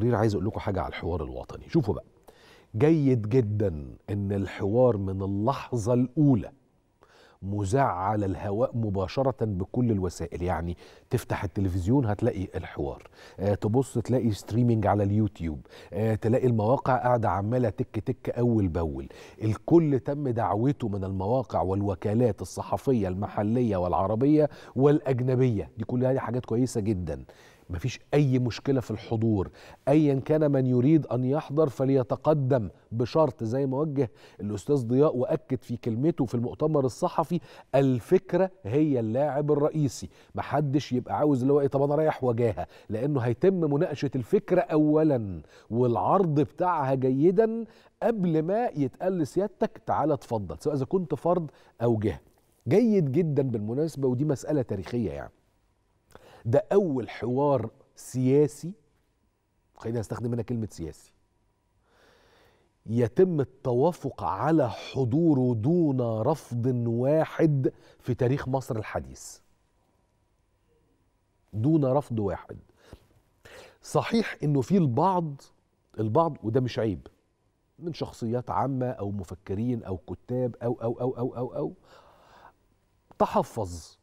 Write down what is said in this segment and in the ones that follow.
التقرير عايز اقول لكم حاجه على الحوار الوطني شوفوا بقى جيد جدا ان الحوار من اللحظه الاولى مزع على الهواء مباشرة بكل الوسائل يعني تفتح التلفزيون هتلاقي الحوار آه تبص تلاقي ستريمينج على اليوتيوب آه تلاقي المواقع قاعدة عمالة تك تك أول بأول الكل تم دعوته من المواقع والوكالات الصحفية المحلية والعربية والأجنبية دي كلها حاجات كويسة جدا مفيش أي مشكلة في الحضور أيا كان من يريد أن يحضر فليتقدم بشرط زي ما وجه الأستاذ ضياء وأكد في كلمته في المؤتمر الصحفي الفكرة هي اللاعب الرئيسي محدش يبقى عاوز اللي هو إيه طب أنا رايح وجاهة لأنه هيتم مناقشة الفكرة أولا والعرض بتاعها جيدا قبل ما يتقال لسيادتك تعالى اتفضل سواء إذا كنت فرد أو جهة جيد جدا بالمناسبة ودي مسألة تاريخية يعني ده أول حوار سياسي خليني أستخدم هنا كلمة سياسي يتم التوافق على حضوره دون رفض واحد في تاريخ مصر الحديث دون رفض واحد صحيح انه في البعض البعض وده مش عيب من شخصيات عامة أو مفكرين أو كتاب أو أو أو أو أو, أو تحفظ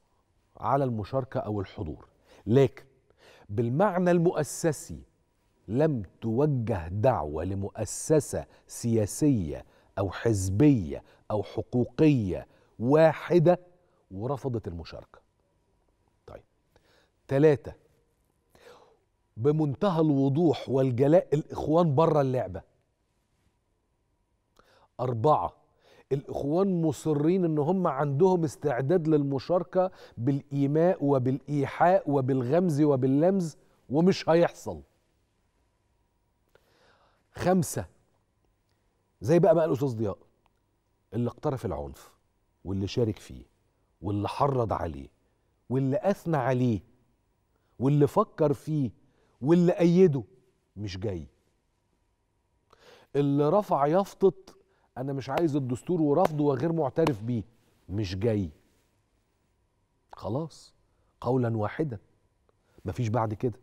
على المشاركة أو الحضور لكن بالمعنى المؤسسي لم توجه دعوة لمؤسسة سياسية أو حزبية أو حقوقية واحدة ورفضت المشاركة طيب ثلاثة بمنتهى الوضوح والجلاء الإخوان بره اللعبة أربعة الاخوان مصرين ان هم عندهم استعداد للمشاركه بالايماء وبالايحاء وبالغمز وباللمز ومش هيحصل خمسه زي بقى ما قال الاستاذ ضياء اللي اقترف العنف واللي شارك فيه واللي حرض عليه واللي اثنى عليه واللي فكر فيه واللي ايده مش جاي اللي رفع يافطه انا مش عايز الدستور ورفضه وغير معترف بيه مش جاي خلاص قولا واحدا مفيش بعد كده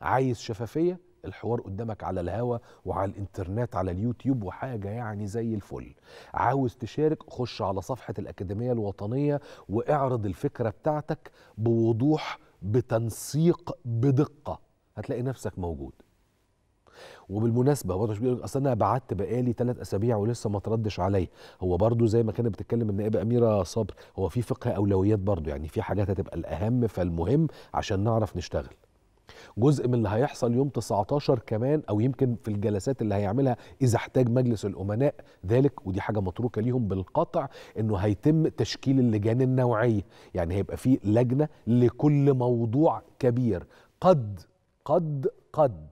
عايز شفافيه الحوار قدامك على الهوا وعلى الانترنت على اليوتيوب وحاجه يعني زي الفل عاوز تشارك خش على صفحه الاكاديميه الوطنيه واعرض الفكره بتاعتك بوضوح بتنسيق بدقه هتلاقي نفسك موجود وبالمناسبه هو مش بيقول اصل انا بعت بقالي ثلاث اسابيع ولسه ما تردش عليا هو برضو زي ما كانت بتتكلم النائبه اميره صبر هو في فقه اولويات برضو يعني في حاجات هتبقى الاهم فالمهم عشان نعرف نشتغل جزء من اللي هيحصل يوم 19 كمان او يمكن في الجلسات اللي هيعملها اذا احتاج مجلس الامناء ذلك ودي حاجه متروكه ليهم بالقطع انه هيتم تشكيل اللجان النوعيه يعني هيبقى في لجنه لكل موضوع كبير قد قد قد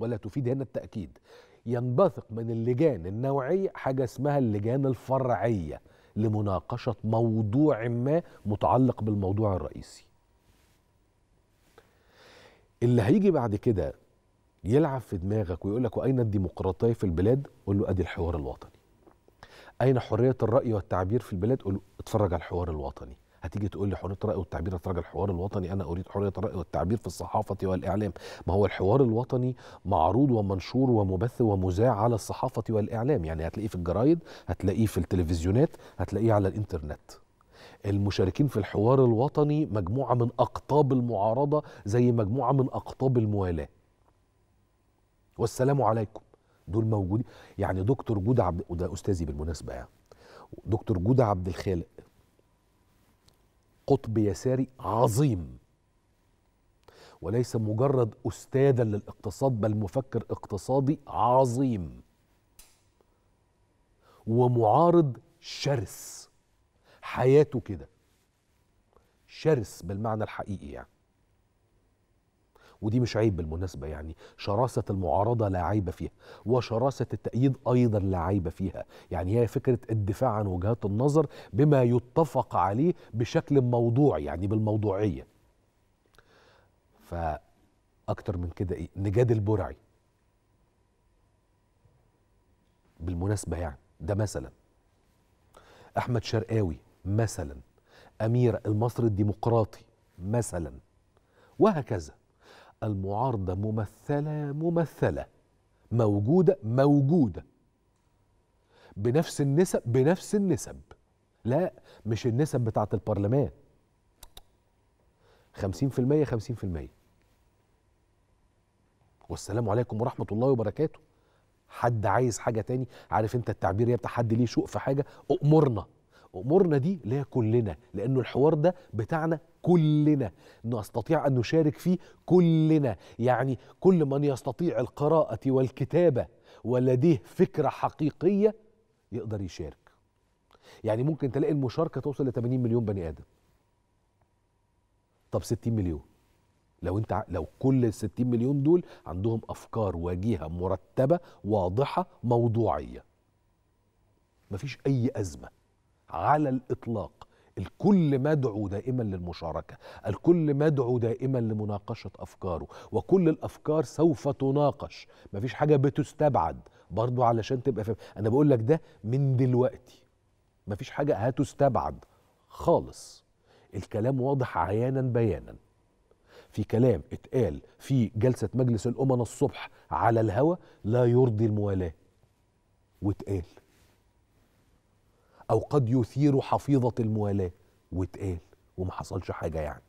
ولا تفيد هنا التأكيد ينبثق من اللجان النوعية حاجة اسمها اللجان الفرعية لمناقشة موضوع ما متعلق بالموضوع الرئيسي اللي هيجي بعد كده يلعب في دماغك ويقول لك واين الديمقراطيه في البلاد؟ قول له ادي الحوار الوطني. اين حريه الراي والتعبير في البلاد؟ قول له اتفرج على الحوار الوطني. هتيجي تقول لي حريه الراي والتعبير يا الحوار الوطني انا اريد حريه الراي والتعبير في الصحافه والاعلام ما هو الحوار الوطني معروض ومنشور ومبث ومذاع على الصحافه والاعلام يعني هتلاقيه في الجرايد هتلاقيه في التلفزيونات هتلاقيه على الانترنت المشاركين في الحوار الوطني مجموعه من اقطاب المعارضه زي مجموعه من اقطاب الموالاه والسلام عليكم دول موجودين يعني دكتور جود عبد وده استاذي بالمناسبه يعني دكتور جودة عبد الخالق قطب يساري عظيم وليس مجرد استاذا للاقتصاد بل مفكر اقتصادي عظيم ومعارض شرس حياته كده شرس بالمعنى الحقيقي يعني ودي مش عيب بالمناسبة يعني شراسة المعارضة لا عيب فيها وشراسة التأييد أيضا لا عيب فيها يعني هي فكرة الدفاع عن وجهات النظر بما يتفق عليه بشكل موضوعي يعني بالموضوعية فأكتر من كده إيه نجاد البرعي بالمناسبة يعني ده مثلا أحمد شرقاوي مثلا أمير المصري الديمقراطي مثلا وهكذا المعارضة ممثلة ممثلة موجودة موجودة بنفس النسب بنفس النسب لا مش النسب بتاعة البرلمان 50% 50% والسلام عليكم ورحمة الله وبركاته حد عايز حاجة تاني عارف انت التعبير يا بتاع حد ليه شوق في حاجة امرنا امورنا دي ليها كلنا لانه الحوار ده بتاعنا كلنا نستطيع ان نشارك فيه كلنا يعني كل من يستطيع القراءه والكتابه ولديه فكره حقيقيه يقدر يشارك يعني ممكن تلاقي المشاركه توصل ل 80 مليون بني ادم طب 60 مليون لو انت لو كل ال 60 مليون دول عندهم افكار وجيهه مرتبه واضحه موضوعيه مفيش اي ازمه على الاطلاق الكل مدعو دائما للمشاركه الكل مدعو دائما لمناقشه افكاره وكل الافكار سوف تناقش مفيش حاجه بتستبعد برضو علشان تبقى فاهم انا بقول لك ده من دلوقتي مفيش حاجه هتستبعد خالص الكلام واضح عيانا بيانا في كلام اتقال في جلسة مجلس الأمم الصبح على الهوى لا يرضي الموالاة واتقال أو قد يثير حفيظة الموالاة واتقال وما حصلش حاجة يعني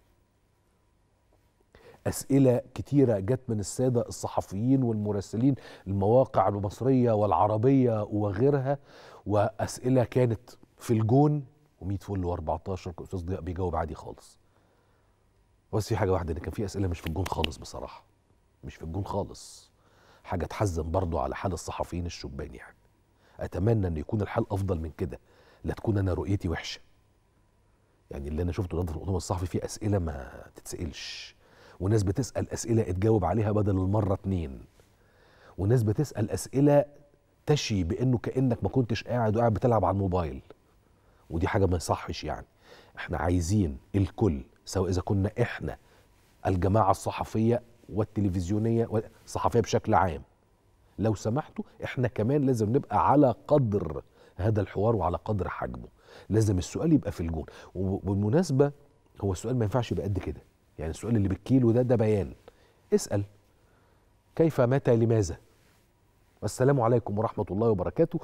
أسئلة كتيرة جت من السادة الصحفيين والمراسلين المواقع المصرية والعربية وغيرها وأسئلة كانت في الجون و100 فل و14 الأستاذ ضياء بيجاوب عادي خالص بس في حاجة واحدة إن كان في أسئلة مش في الجون خالص بصراحة مش في الجون خالص حاجة تحزن برضو على حال الصحفيين الشبان يعني أتمنى أن يكون الحال أفضل من كده لا تكون انا رؤيتي وحشه يعني اللي انا شفته ده في المؤتمر الصحفي فيه اسئله ما تتسالش وناس بتسال اسئله اتجاوب عليها بدل المره اتنين وناس بتسال اسئله تشي بانه كانك ما كنتش قاعد وقاعد بتلعب على الموبايل ودي حاجه ما يصحش يعني احنا عايزين الكل سواء اذا كنا احنا الجماعه الصحفيه والتلفزيونيه والصحفيه بشكل عام لو سمحتوا احنا كمان لازم نبقى على قدر هذا الحوار وعلى قدر حجمه لازم السؤال يبقى في الجون وبالمناسبه هو السؤال ما ينفعش يبقى قد كده يعني السؤال اللي بالكيلو ده ده بيان اسال كيف متى لماذا والسلام عليكم ورحمه الله وبركاته